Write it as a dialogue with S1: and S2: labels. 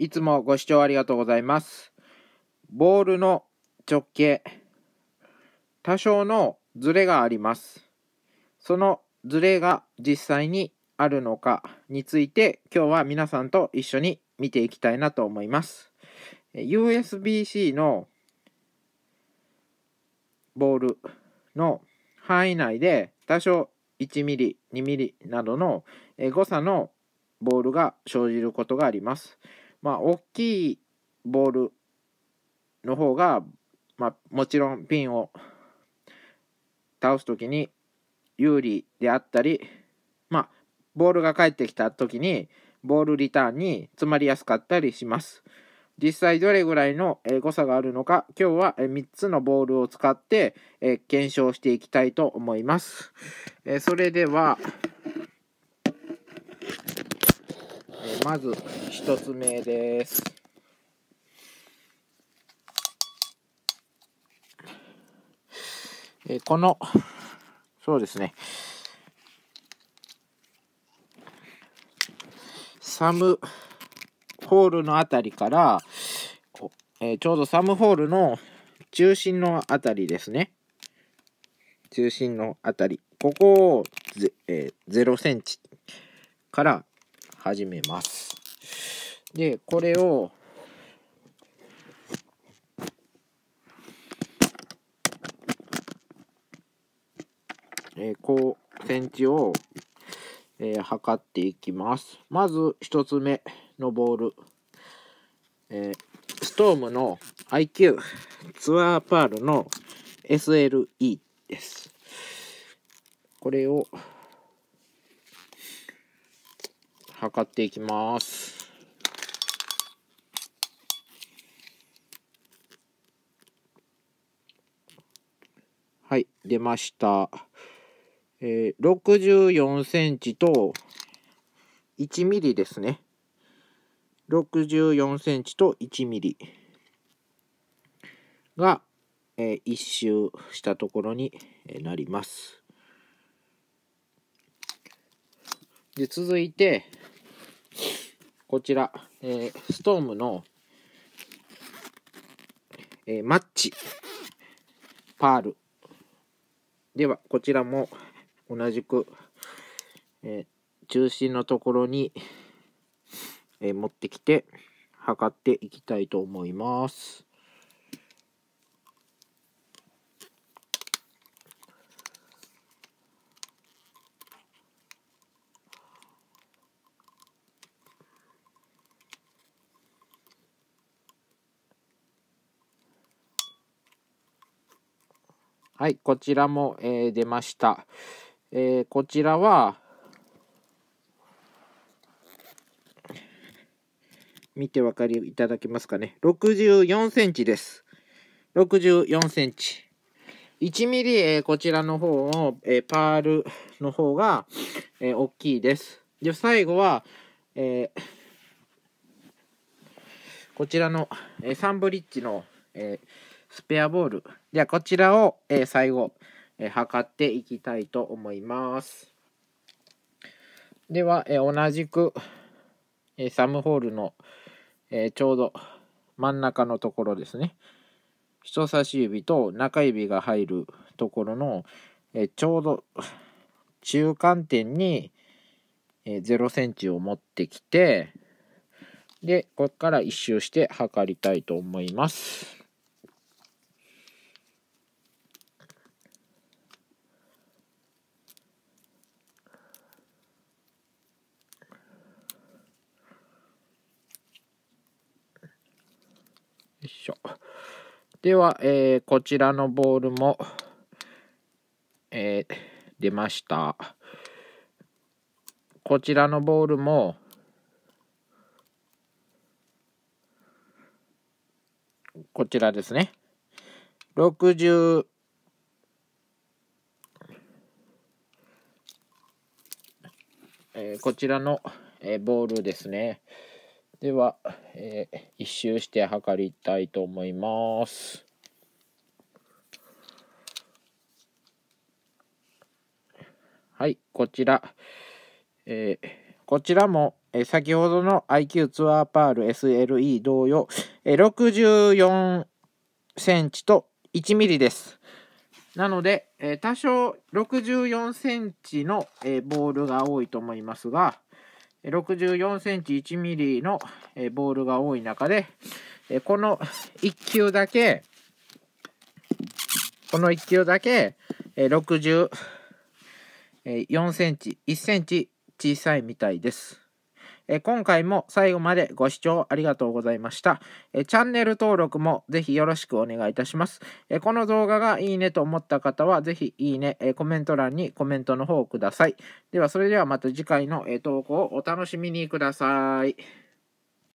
S1: いつもご視聴ありがとうございます。ボールの直径、多少のズレがあります。そのズレが実際にあるのかについて、今日は皆さんと一緒に見ていきたいなと思います。USB-C のボールの範囲内で多少 1mm、2mm などの誤差のボールが生じることがあります。まあ、大きいボールの方が、まあ、もちろんピンを倒す時に有利であったり、まあ、ボールが返ってきた時にボールリターンに詰まりやすかったりします。実際どれぐらいの誤差があるのか今日は3つのボールを使って検証していきたいと思います。それではまず1つ目です。えこの、そうですね。サムホールのあたりから、えちょうどサムホールの中心のあたりですね。中心のあたり。ここをゼ、えー、0センチから始めます。で、これを、えー、こう、センチを、えー、測っていきます。まず、1つ目のボール。えー、ストームの IQ ツアーパールの SLE です。これを測っていきます。はい、出ました。えー、64センチと1ミリですね。64センチと1ミリが、えー、一周したところになります。で、続いて、こちら、えー、ストームの、えー、マッチ、パール。では、こちらも同じく、えー、中心のところに、え持ってきて、測っていきたいと思います。はい、こちらも、えー、出ました。えー、こちらは、見てわかりいただけますかね。64センチです。64センチ。1ミリ、えー、こちらの方を、えー、パールの方が、えー、大きいです。で、最後は、えー、こちらの、えサンブリッジの、えースペアボール。では、こちらを、えー、最後、えー、測っていきたいと思います。では、えー、同じく、えサムホールの、えちょうど真ん中のところですね。人差し指と中指が入るところの、えちょうど中間点に、え0センチを持ってきて、で、ここから1周して測りたいと思います。しょ。では、えー、こちらのボールも、えー、出ました。こちらのボールも、こちらですね。60、えー、こちらの、えー、ボールですね。では、えー、一周して測りたいと思います。はい、こちら。えー、こちらも、えー、先ほどの IQ ツアーパール SLE 同様、えー、64センチと1ミリです。なので、えー、多少64センチの、えー、ボールが多いと思いますが、64センチ1ミリのボールが多い中で、この1球だけ、この1球だけ64センチ、1センチ小さいみたいです。え今回も最後までご視聴ありがとうございました。えチャンネル登録もぜひよろしくお願いいたします。えこの動画がいいねと思った方はぜひいいね、えコメント欄にコメントの方をください。ではそれではまた次回の、え投稿をお楽しみにください。